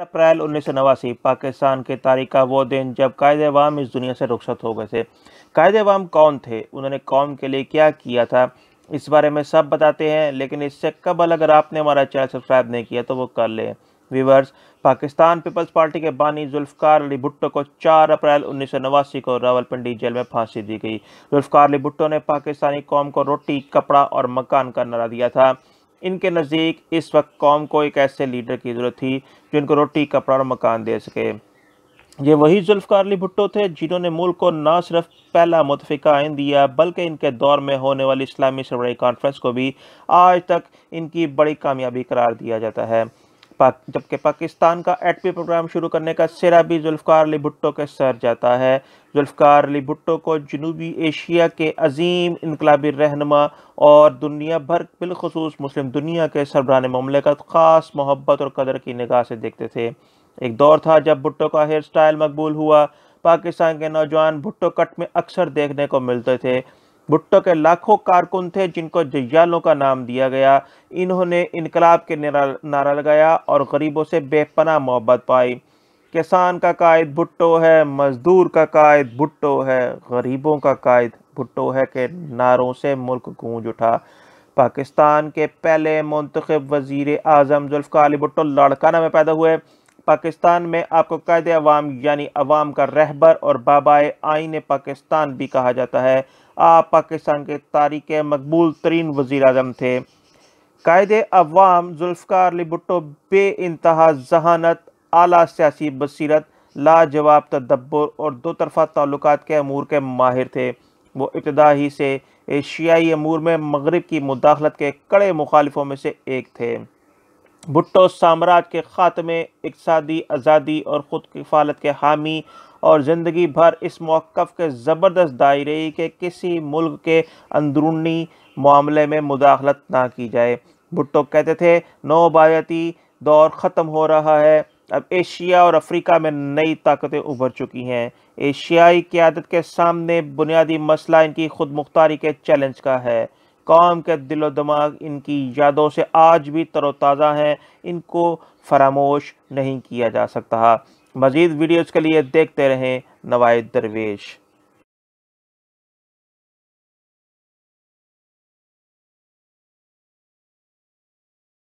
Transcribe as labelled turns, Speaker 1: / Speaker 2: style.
Speaker 1: अप्रैल उन्नीस पाकिस्तान के तारीख का वो दिन जब कायद अवाम इस दुनिया से रुखसत हो गए थे कायद अवाम कौन थे उन्होंने कौम के लिए क्या किया था इस बारे में सब बताते हैं लेकिन इससे कबल अगर आपने हमारा चैनल सब्सक्राइब नहीं किया तो वो कर लें व्यूवर्स पाकिस्तान पीपल्स पार्टी के बानी जुल्फकार अली भुट्टो को 4 अप्रैल उन्नीस को रावलपिंडी जेल में फांसी दी गई जुल्फ़ार अली भुट्टो ने पाकिस्तानी कौम को रोटी कपड़ा और मकान का नारा दिया था इनके नज़दीक इस वक्त कौम को एक ऐसे लीडर की ज़रूरत थी जो इनको रोटी कपड़ा और मकान दे सके ये वही जुल्फ़ार अली भुट्टो थे जिन्होंने मुल्क को ना सिर्फ पहला मुतफ़ा आइन दिया बल्कि इनके दौर में होने वाली इस्लामी सरबराही कॉन्फ्रेंस को भी आज तक इनकी बड़ी कामयाबी करार दिया जाता है पाक जबकि पाकिस्तान का एटपी प्रोग्राम शुरू करने का सिरा भी जुल्फ़ार अली भुट्टो के सर जाता है जुल्फ़ार अली भुट्टो को जनूबी एशिया के अजीम इनकलाबी रहनमा और दुनिया भर बिलखसूस मुस्लिम दुनिया के सरबरान ममलिकत ख़ास मोहब्बत और कदर की निगाह से देखते थे एक दौर था जब भुट्टो का हेयर स्टाइल मकबूल हुआ पाकिस्तान के नौजवान भुट्टो कट में अक्सर देखने को मिलते थे भुट्टो के लाखों कारकुन थे जिनको जयालों का नाम दिया गया इन्होंने इनकलाब के नारा लगाया और गरीबों से बेपना मोहब्बत पाई किसान का कायद भुट्टो है मज़दूर का कायद भुट्टो है गरीबों का कायद भुट्टो है के नारों से मुल्क गूंज उठा पाकिस्तान के पहले मंतखब वज़ी अजम जुल्फ़ार अली भुट्टो लाड़काना में पैदा हुए पाकिस्तान में आपको कायद अवाम यानी अवाम का रहबर और बाबा आइन पाकिस्तान भी कहा जाता है आप पाकिस्तान के तारीख मकबूल तरीन वज़ी अजम थे कायद अवाम जुल्फ़ार भुट्टो बे इंतहा जहानत आला सियासी बसरत लाजवाब तदब्बर और दो तरफ़ा ताल्लुक के अमूर के माहिर थे वो इब्तदा ही से एशियाई अमूर में मगरब की मुदाखलत के कड़े मुखालफों में से एक थे भुट्टो साम्राज्य के ख़ात्मे इकसादी आज़ादी और ख़ुद किफालत के हामी और ज़िंदगी भर इस मौक़ के ज़बरदस्त दायरे के किसी मुल्क के अंदरूनी मामले में मुदाखलत ना की जाए भुट्टो कहते थे नौबायाती दौर ख़त्म हो रहा है अब एशिया और अफ्रीका में नई ताकतें उभर चुकी हैं एशियाई क्यादत के सामने बुनियादी मसला इनकी खुद मुख्तारी के चैलेंज का है कौम के दिलो दिमाग इनकी यादों से आज भी तरोताज़ा हैं इनको फरामोश नहीं किया जा सकता मज़ीद वीडियोज़ के लिए देखते रहें नवाद दरवेश